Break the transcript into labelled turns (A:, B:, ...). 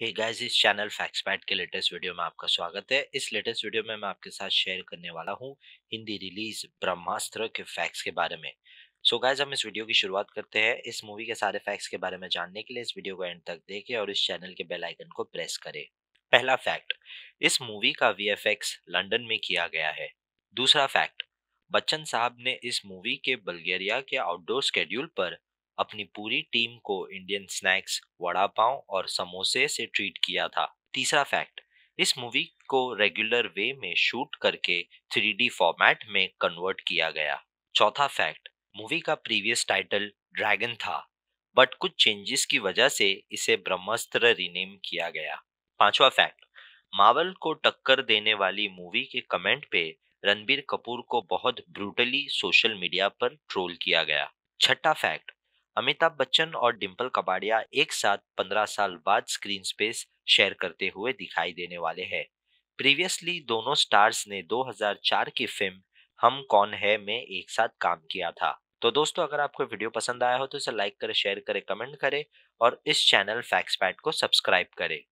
A: हे guys इस channel फैक्स पैट के लेटेस्ट वीडियो में आपका स्वागत है इस लेटेस्ट वीडियो में मैं आपके साथ शेयर करने वाला हूँ हिंदी रिलीज ब्रह्मास्त्र के फैक्ट्स के बारे में सो so गाइस हम इस वीडियो की शुरुआत करते हैं इस मूवी के सारे फैक्ट्स के बारे में जानने के लिए इस वीडियो को एंड तक देखें और इस चैनल के बेलाइकन को प्रेस करें पहला फैक्ट इस मूवी का वी लंदन में किया गया है दूसरा फैक्ट बच्चन साहब ने इस मूवी के बल्गेरिया के आउटडोर स्केड्यूल पर अपनी पूरी टीम को इंडियन स्नैक्स वड़ा पाव और समोसे से ट्रीट किया था तीसरा फैक्ट इस मूवी को रेगुलर वे में शूट करके थ्री फॉर्मेट में कन्वर्ट किया गया चौथा फैक्ट मूवी का प्रीवियस टाइटल ड्रैगन था बट कुछ चेंजेस की वजह से इसे ब्रह्मास्त्र रीनेम किया गया पांचवा फैक्ट मावल को टक्कर देने वाली मूवी के कमेंट पे रणबीर कपूर को बहुत ब्रूटली सोशल मीडिया पर ट्रोल किया गया छठा फैक्ट अमिताभ बच्चन और डिम्पल कपाड़िया एक साथ 15 साल बाद स्क्रीन स्पेस शेयर करते हुए दिखाई देने वाले हैं प्रीवियसली दोनों स्टार्स ने 2004 की फिल्म हम कौन है में एक साथ काम किया था तो दोस्तों अगर आपको वीडियो पसंद आया हो तो इसे लाइक करें शेयर करें कमेंट करें और इस चैनल फैक्स पैट को सब्सक्राइब करें